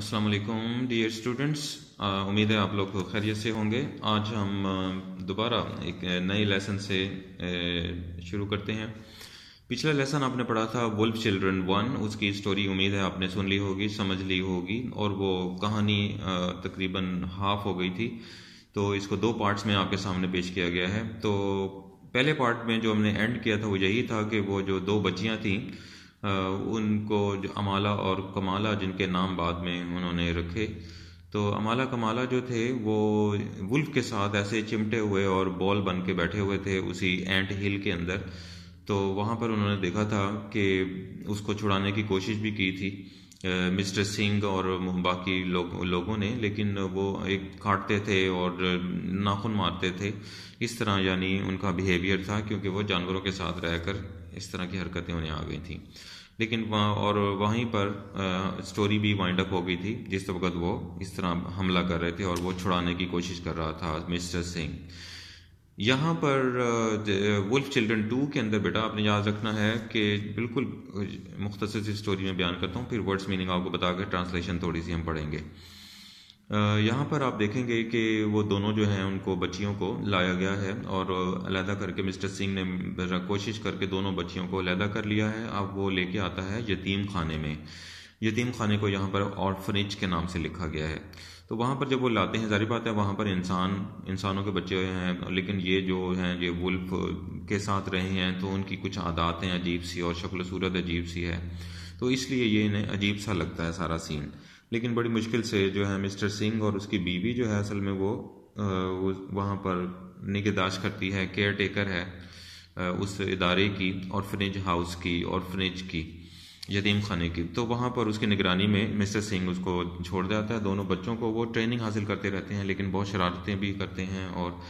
अस्सलाम वालेकुम dear students उम्मीद है आप लोग खैरियत से होंगे आज हम दोबारा एक नए लेसन से शुरू करते हैं पिछला लेसन आपने पढ़ा था वुल्फ चिल्ड्रन वन उसकी स्टोरी उम्मीद है आपने सुन ली होगी समझ ली होगी और वो कहानी तकरीबन हाफ हो गई थी तो इसको दो पार्ट्स में आपके सामने पेश किया गया है तो पहले पार्ट में जो हमने एंड किया था वो यही था कि वो जो दो बच्चियाँ थीं उनको जो अमाला और कमाला जिनके नाम बाद में उन्होंने रखे तो अमाला कमाला जो थे वो वुल्फ के साथ ऐसे चिमटे हुए और बॉल बन के बैठे हुए थे उसी एंट हिल के अंदर तो वहाँ पर उन्होंने देखा था कि उसको छुड़ाने की कोशिश भी की थी मिस्टर सिंह और बाकी लोग लोगों ने लेकिन वो एक काटते थे और नाखून मारते थे इस तरह यानी उनका बिहेवियर था क्योंकि वो जानवरों के साथ रहकर इस तरह की हरकतें उन्हें आ गई थी लेकिन वहाँ और वहीं पर आ, स्टोरी भी वाइंड अप हो गई थी जिस वक्त वो इस तरह हमला कर रहे थे और वो छुड़ाने की कोशिश कर रहा था मिस्टर सिंह यहाँ पर वुल्फ चिल्ड्रन टू के अंदर बेटा आपने याद रखना है कि बिल्कुल मुख्तर सी स्टोरी में बयान करता हूँ फिर वर्ड्स मीनिंग आपको बता ट्रांसलेशन थोड़ी सी हम पढ़ेंगे यहाँ पर आप देखेंगे कि वो दोनों जो हैं उनको बच्चियों को लाया गया है और अलहदा करके मिस्टर सिंह ने कोशिश करके दोनों बच्चियों को अलहदा कर लिया है अब वो लेके आता है यतीम खाने में यतीम खाने को यहाँ पर ऑर्फनेज के नाम से लिखा गया है तो वहाँ पर जब वो लाते हैं जारी बात है वहाँ पर इंसान इंसानों के बच्चे हैं लेकिन ये जो हैं ये वुल्फ के साथ रहे हैं तो उनकी कुछ आदतें अजीब सी और शक्ल सूरत अजीब सी है तो इसलिए ये इन्हें अजीब सा लगता है सारा सीन लेकिन बड़ी मुश्किल से जो है मिस्टर सिंह और उसकी बीवी जो है असल में वो, वो वहाँ पर निगहदाश्त करती है केयर टेकर है उस इदारे की और फ्रिज हाउस की और फ्रिज की यतीम खाने की तो वहाँ पर उसकी निगरानी में मिस्टर सिंह उसको छोड़ जाता है दोनों बच्चों को वो ट्रेनिंग हासिल करते रहते हैं लेकिन बहुत शरारतें भी करते हैं और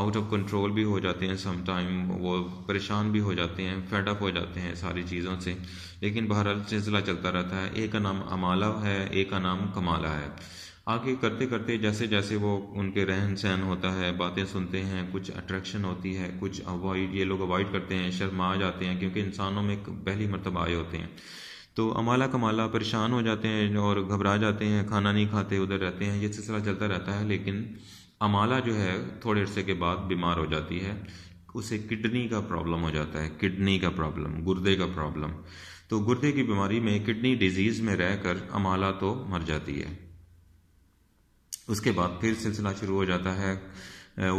आउट ऑफ कंट्रोल भी हो जाते हैं सम टाइम वो परेशान भी हो जाते हैं फेड अप हो जाते हैं सारी चीज़ों से लेकिन बहरहाल सिलसिला चलता रहता है एक का नाम अमाला है एक का नाम कमाला है आगे करते करते जैसे जैसे वो उनके रहन सहन होता है बातें सुनते हैं कुछ अट्रैक्शन होती है कुछ अवॉइड ये लोग अवॉइड करते हैं शर्मा जाते हैं क्योंकि इंसानों में पहली मरतबा आए होते हैं तो अमाला कमाला परेशान हो जाते हैं और घबरा जाते हैं खाना नहीं खाते उधर रहते हैं ये सिलसिला चलता रहता है लेकिन अमाला जो है थोड़े अरसे के बाद बीमार हो जाती है उसे किडनी का प्रॉब्लम हो जाता है किडनी का प्रॉब्लम गुर्दे का प्रॉब्लम तो गुर्दे की बीमारी में किडनी डिजीज़ में रहकर अमाला तो मर जाती है उसके बाद फिर सिलसिला शुरू हो जाता है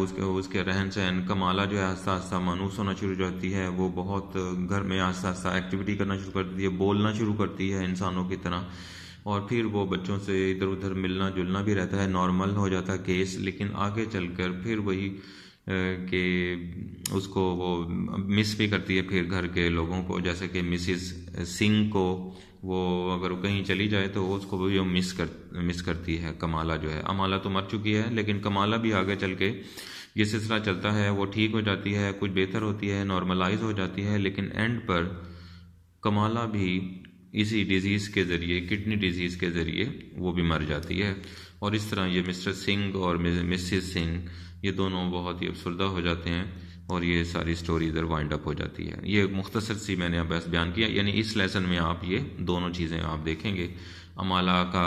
उसके उसके रहन सहन कमाला जो है आस्ता आस्ता मानूस होना शुरू हो जाती है वो बहुत घर में आस्ता आस्ता एक्टिविटी करना शुरू करती है बोलना शुरू करती है इंसानों की तरह और फिर वो बच्चों से इधर उधर मिलना जुलना भी रहता है नॉर्मल हो जाता है केस लेकिन आगे चलकर फिर वही कि उसको वो मिस भी करती है फिर घर के लोगों को जैसे कि मिसिस सिंह को वो अगर कहीं चली जाए तो वो उसको भी वो मिस कर मिस करती है कमाला जो है अमाला तो मर चुकी है लेकिन कमाला भी आगे चल के ये सिलसिला चलता है वो ठीक हो जाती है कुछ बेहतर होती है नॉर्मलाइज हो जाती है लेकिन एंड पर कमाला भी इसी डिज़ीज़ के ज़रिए किडनी डिज़ीज़ के ज़रिए वो भी मर जाती है और इस तरह ये मिस्टर सिंह और मिसिस सिंह ये दोनों बहुत ही अफसरदा हो जाते हैं और ये सारी स्टोरी इधर वाइंड अप हो जाती है ये मुख्तसर सी मैंने अब बयान किया यानी इस लेसन में आप ये दोनों चीज़ें आप देखेंगे अमाला का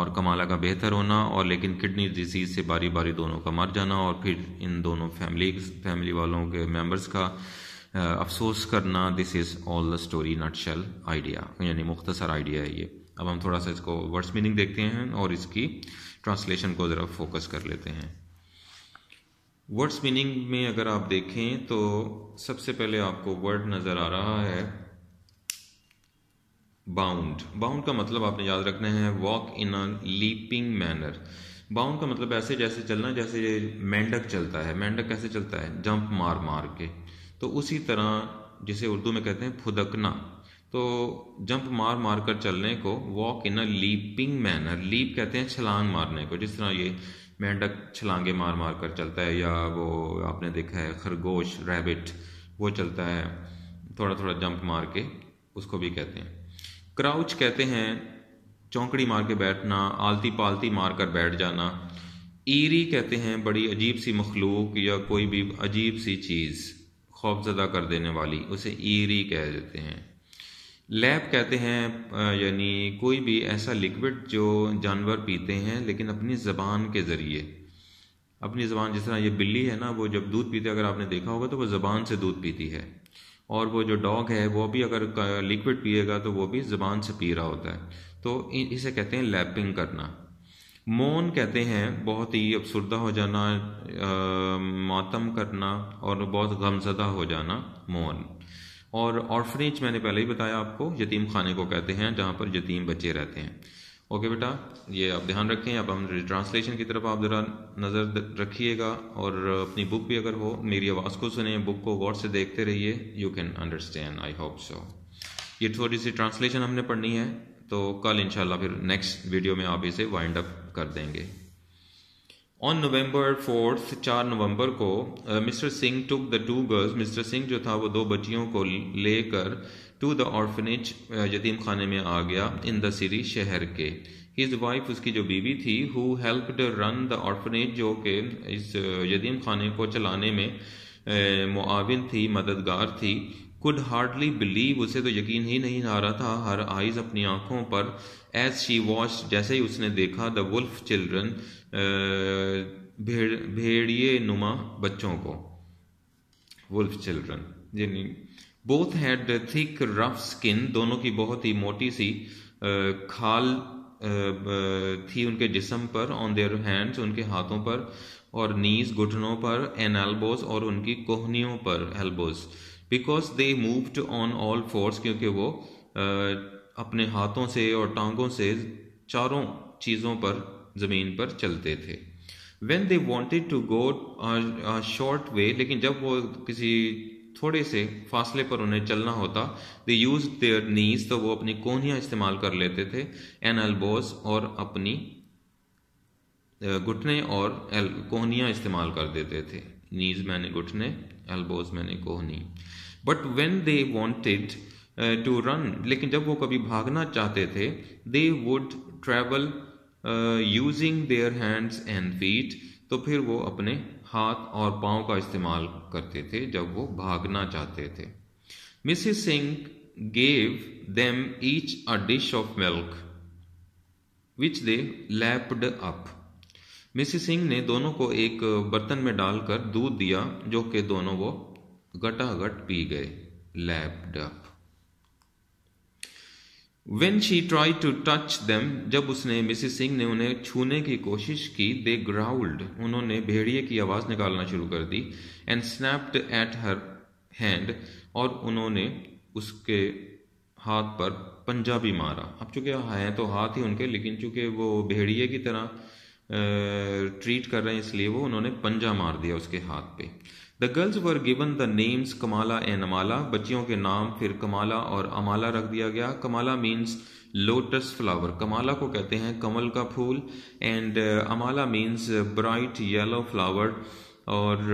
और कमाला का बेहतर होना और लेकिन किडनी डिजीज़ से बारी बारी दोनों का मर जाना और फिर इन दोनों फैमिली फैमिली वालों के मेम्बर्स का अफसोस करना this is all the story nutshell idea यानी मुख्तसर आइडिया है ये अब हम थोड़ा सा इसको वर्ड्स मीनिंग देखते हैं और इसकी ट्रांसलेशन को ज़रा फोकस कर लेते हैं वर्ड्स मीनिंग में अगर आप देखें तो सबसे पहले आपको वर्ड नज़र आ रहा है बाउंड बाउंड का मतलब आपने याद रखना है walk in a leaping manner bound का मतलब ऐसे जैसे चलना जैसे मेंढक चलता है मेंढक कैसे चलता है जंप मार मार के तो उसी तरह जिसे उर्दू में कहते हैं फुदकना तो जंप मार मार कर चलने को walk in a leaping manner leap कहते हैं छलांग मारने को जिस तरह ये मेंढक छलांगे मार मार कर चलता है या वो आपने देखा है खरगोश रैबिट वो चलता है थोड़ा थोड़ा जंप मार के उसको भी कहते हैं क्राउच कहते हैं चौंकड़ी मार के बैठना आलती पालती मार कर बैठ जाना ईरी कहते हैं बड़ी अजीब सी मखलूक या कोई भी अजीब सी चीज़ खौफजदा कर देने वाली उसे ईरी कह देते हैं लैब कहते हैं यानी कोई भी ऐसा लिक्विड जो जानवर पीते हैं लेकिन अपनी ज़बान के ज़रिए अपनी ज़बान जिस तरह ये बिल्ली है ना वो जब दूध पीते अगर आपने देखा होगा तो वो ज़बान से दूध पीती है और वो जो डॉग है वो भी अगर लिक्विड पिएगा तो वो भी ज़बान से पी रहा होता है तो इसे कहते हैं लैपिंग करना मोन कहते हैं बहुत ही अबसुरदा हो जाना आ, मातम करना और बहुत गमजदा हो जाना मोन और ऑर्फनेज मैंने पहले ही बताया आपको यतीम खाने को कहते हैं जहाँ पर यतीम बच्चे रहते हैं ओके बेटा ये आप ध्यान रखें अब हम ट्रांसलेशन की तरफ आप ज़रा नज़र रखिएगा और अपनी बुक भी अगर हो मेरी आवाज़ को सुने बुक को गौर से देखते रहिए you can understand I hope so ये थोड़ी सी ट्रांसलेशन हमने पढ़नी है तो कल इंशाल्लाह फिर नेक्स्ट वीडियो में आप इसे वाइंड अप कर देंगे ऑन नवंबर फोर्थ चार नवंबर को Mister Singh took the two girls Mister Singh जो था वो दो बच्चियों को लेकर टू द ऑर्फनेज यतीम खाने में आ गया इन द सिरी शहर के हिज वाइफ उसकी जो बीवी थी who helped run the orphanage जो कि इस uh, यतीम खाने को चलाने में uh, मुआविन थी मददगार थी कुड हार्डली बिलीव उसे तो यकीन ही नहीं आ रहा था हर आइज अपनी आंखों पर एज शी वॉच जैसे ही उसने देखा द वुल्फ चिल्ड्रन भेड़ भेड़िए नुमा बच्चों को वुल्फ चिल्ड्रन यानी both had thick rough skin दोनों की बहुत ही मोटी सी खाल थी उनके जिसम पर ऑन देयर हैंड्स उनके हाथों पर और नीज घुटनों पर एन एल्बोज और उनकी कोहनियों पर elbows because they moved on all fours क्योंकि वो अपने हाथों से और टांगों से चारों चीज़ों पर ज़मीन पर चलते थे when they wanted to go short way लेकिन जब वो किसी थोड़े से फासले पर उन्हें चलना होता दे यूज देयर नीज तो वो अपनी कोहनियाँ इस्तेमाल कर लेते थे एन एल्बोज और अपनी घुटने और कोहनियाँ इस्तेमाल कर देते थे नीज मैंने घुटने एल्बोज मैंने कोहनी but when they wanted to run लेकिन जब वो कभी भागना चाहते थे they would travel using their hands and feet तो फिर वो अपने हाथ और पाँव का इस्तेमाल करते थे जब वो भागना चाहते थे Mrs Singh gave them each a dish of milk which they lapped up Mrs Singh ने दोनों को एक बर्तन में डालकर दूध दिया जो कि दोनों वो गटागट पी गए lapped when she try to touch them जब उसने मिसिस सिंह ने उन्हें छूने की कोशिश की दे ग्राउल्ड उन्होंने भेड़िए की आवाज़ निकालना शुरू कर दी and snapped at her hand और उन्होंने उसके हाथ पर पंजा भी मारा अब चूंकि हैं तो हाथ ही उनके लेकिन चूंकि वो भेड़िए की तरह ट्रीट कर रहे हैं इसलिए वो उन्होंने पंजा मार दिया उसके हाथ पे the girls were given the names Kamala and Amala बच्चियों के नाम फिर कमाला और अमाला रख दिया गया Kamala means lotus flower Kamala को कहते हैं कमल का फूल and Amala means bright yellow flower और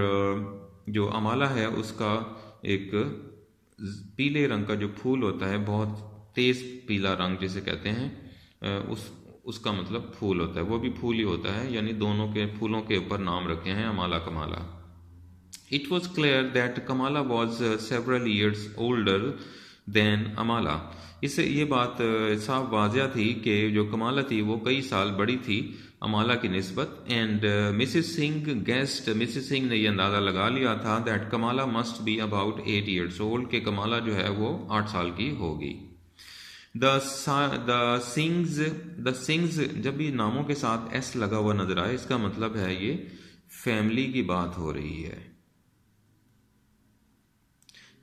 जो अमाला है उसका एक पीले रंग का जो फूल होता है बहुत तेज़ पीला रंग जिसे कहते हैं उस उसका मतलब फूल होता है वो भी फूल ही होता है यानी दोनों के फूलों के ऊपर नाम रखे हैं Amala Kamala it was clear that Kamala was several years older than Amala इससे ये बात uh, साफ वाजिया थी कि जो कमाला थी वो कई साल बड़ी थी अमाला की नस्बत and Mrs Singh guessed Mrs Singh ने यह अंदाज़ा लगा लिया था that Kamala must be about eight years old के कमाला जो है वो आठ साल की होगी the the Singhs the Singhs जब भी नामों के साथ एस लगा हुआ नजर आए इसका मतलब है ये फैमिली की बात हो रही है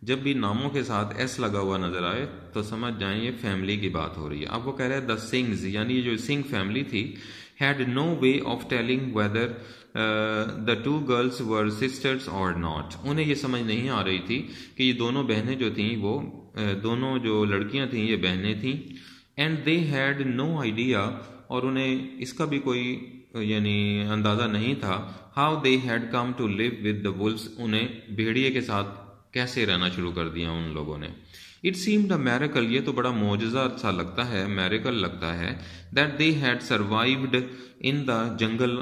जब भी नामों के साथ एस लगा हुआ नजर आए तो समझ जाए ये फैमिली की बात हो रही है अब वो कह रहे हैं द सिंग्स यानी ये जो सिंह फैमिली थी had no way of telling whether the two girls were sisters और नॉट उन्हें यह समझ नहीं आ रही थी कि ये दोनों बहनें जो थीं वो दोनों जो लड़कियां थीं ये बहनें थीं and they had no idea और उन्हें इसका भी कोई यानी अंदाज़ा नहीं था how they had come to live with the wolves उन्हें भेड़िए के साथ कैसे रहना शुरू कर दिया उन लोगों ने इट सीम्ड अ मैरिकल ये तो बड़ा मोजा सा लगता है मैरिकल लगता है that they had survived in the jungle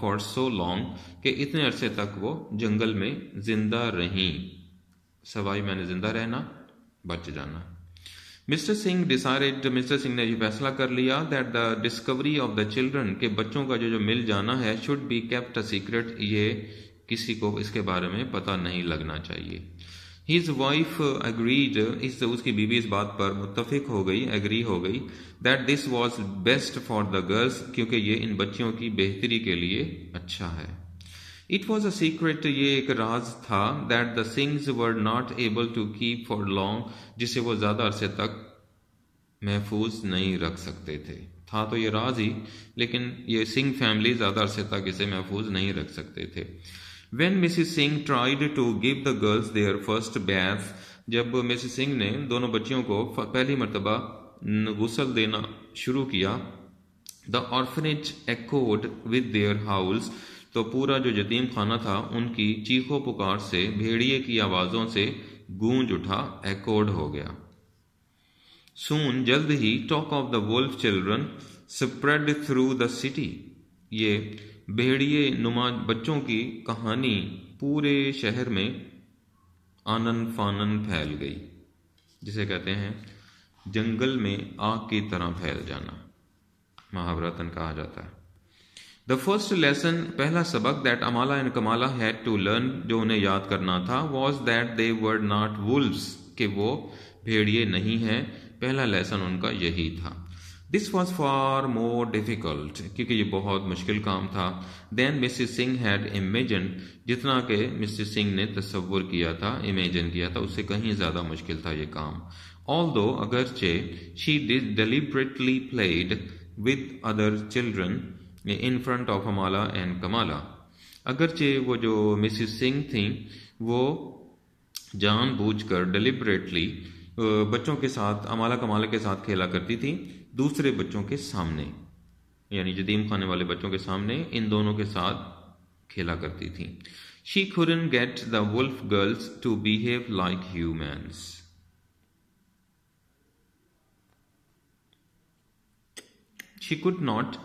for so long के इतने अरसे तक वो जंगल में जिंदा रहीं सवाई मैंने जिंदा रहना बच जाना Mr Singh decided Mr Singh ने यह फैसला कर लिया that the discovery of the children के बच्चों का जो जो मिल जाना है should be kept a secret ये किसी को इसके बारे में पता नहीं लगना चाहिए हिज वाइफ अग्रीड इस उसकी बीवी इस बात पर मुतफिक हो गई एग्री हो गई that this was best for the girls क्योंकि ये इन बच्चियों की बेहतरी के लिए अच्छा है इट वॉज अ सीक्रेट ये एक राज था that the Singhs were not able to keep for long जिसे वो ज़्यादा अरसे तक महफूज नहीं रख सकते थे था तो ये राज ही लेकिन ये सिंह फैमिली ज़्यादा अरसे तक इसे महफूज नहीं रख सकते थे When Mrs. Singh tried to give the girls their first bath, जब मिसिस सिंह ने दोनों बच्चियों को पहली मरतबा गुसल देना शुरू किया the orphanage echoed with their howls तो पूरा जो यतीम खाना था उनकी चीखों पुकार से भेड़िए की आवाज़ों से गूंज उठा एकोड हो गया सून जल्द ही talk of the wolf children spread through the city ये भेड़िए नुमा बच्चों की कहानी पूरे शहर में आनन फानन फैल गई जिसे कहते हैं जंगल में आग की तरह फैल जाना महावरतन कहा जाता है द फर्स्ट लेसन पहला सबक that Amala and Kamala had to learn जो उन्हें याद करना था was that they were not wolves के वो भेड़िए नहीं हैं पहला लेसन उनका यही था this was far more difficult क्योंकि ये बहुत मुश्किल काम था than Mrs Singh had imagined जितना कि मिसिस सिंह ने तस्वुर किया था इमेजन किया था उससे कहीं ज़्यादा मुश्किल था ये काम ऑल दो अगरचे she does deliberately played with other children in front of Hamala and Kamala अगरचे वो जो मिसिस सिंह थी वो जान बूझ कर डिलिबरेटली बच्चों के साथ अमाला कमाला के साथ खेला करती थी दूसरे बच्चों के सामने यानी जदीम खाने वाले बच्चों के सामने इन दोनों के साथ खेला करती थी she couldn't get the wolf girls to behave like humans she could not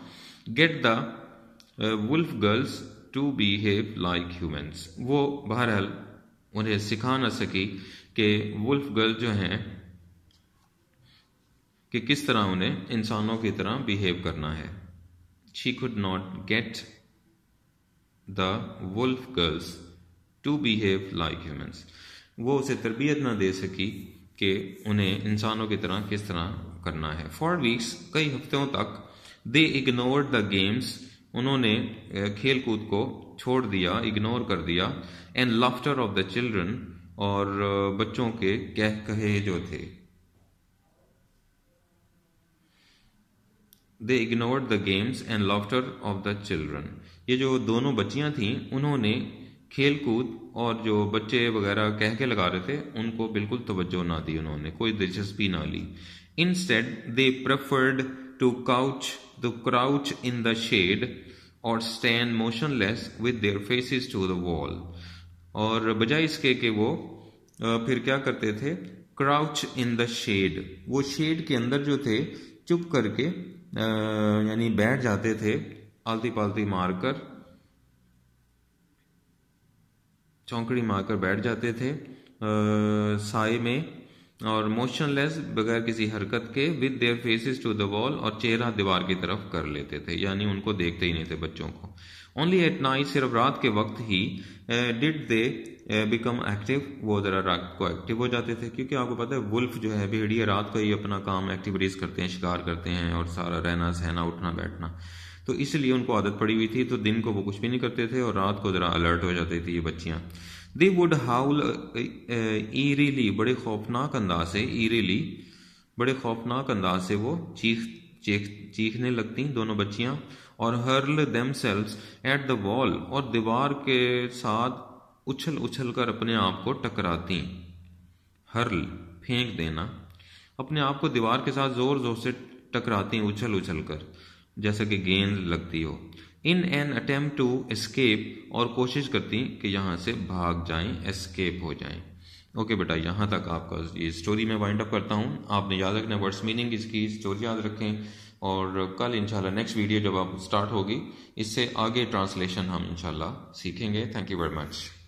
get the wolf girls to behave like like uh, वो बहरहाल उन्हें सिखा ना सकी कि वुल्फ गर्ल जो हैं कि किस तरह उन्हें इंसानों की तरह बिहेव करना है she could not get the wolf girls to behave like humans वो उसे तरबियत ना दे सकी कि उन्हें इंसानों की तरह किस तरह करना है फॉर वीक्स कई हफ्तों तक दे इग्नोर द गेम्स उन्होंने खेल कूद को छोड़ दिया इग्नोर कर दिया and laughter of the children और बच्चों के कह कहे जो थे they ignored the games and laughter of the children ये जो दोनों बच्चियां थी उन्होंने खेल कूद और जो बच्चे वगैरह कह के लगा रहे थे उनको बिल्कुल तवज्जो ना दी उन्होंने कोई दिलचस्पी ना ली instead they preferred to couch the crouch in the shade और stand motionless with their faces to the wall और बजाय इसके कि वो फिर क्या करते थे क्राउच इन द शेड वो शेड के अंदर जो थे चुप करके यानी बैठ जाते थे आलती पालती मारकर चौंकड़ी मारकर बैठ जाते थे साय में और मोशनलेस बगैर किसी हरकत के with their faces to the wall और चेहरा दीवार की तरफ कर लेते थे यानी उनको देखते ही नहीं थे बच्चों को ओनली एट नाइट सिर्फ रात के वक्त ही डिड दे बिकम एक्टिव वो ज़रा रात को एक्टिव हो जाते थे क्योंकि आपको पता है वुल्फ जो है भेड़िए रात को ही अपना काम एक्टिविटीज़ करते हैं शिकार करते हैं और सारा रहना सहना उठना बैठना तो इसलिए उनको आदत पड़ी हुई थी तो दिन को वो कुछ भी नहीं करते थे और रात को ज़रा अलर्ट हो जाती थी ये बच्चियाँ दे वुड हाउल ईरीली बड़े खौफनाक अंदाज से ईरीली बड़े खौफनाक अंदाज से वो चीख चीख चीखने लगती दोनों बच्चियाँ और hurl themselves at the wall और दीवार के साथ उछल उछल कर अपने आप को टकराती हर्ल फेंक देना अपने आप को दीवार के साथ जोर जोर से टकराती उछल उछल कर जैसे कि गेंद लगती हो in an attempt to escape और कोशिश करती कि यहाँ से भाग जाएं एस्केप हो जाएं ओके okay बेटा यहाँ तक आपका ये स्टोरी मैं वाइंड अप करता हूँ आपने याद रखना वर्ड्स मीनिंग इसकी स्टोरी याद रखें और कल इंशाल्लाह नेक्स्ट वीडियो जब आप स्टार्ट होगी इससे आगे ट्रांसलेशन हम इंशाल्लाह सीखेंगे थैंक यू वेरी मच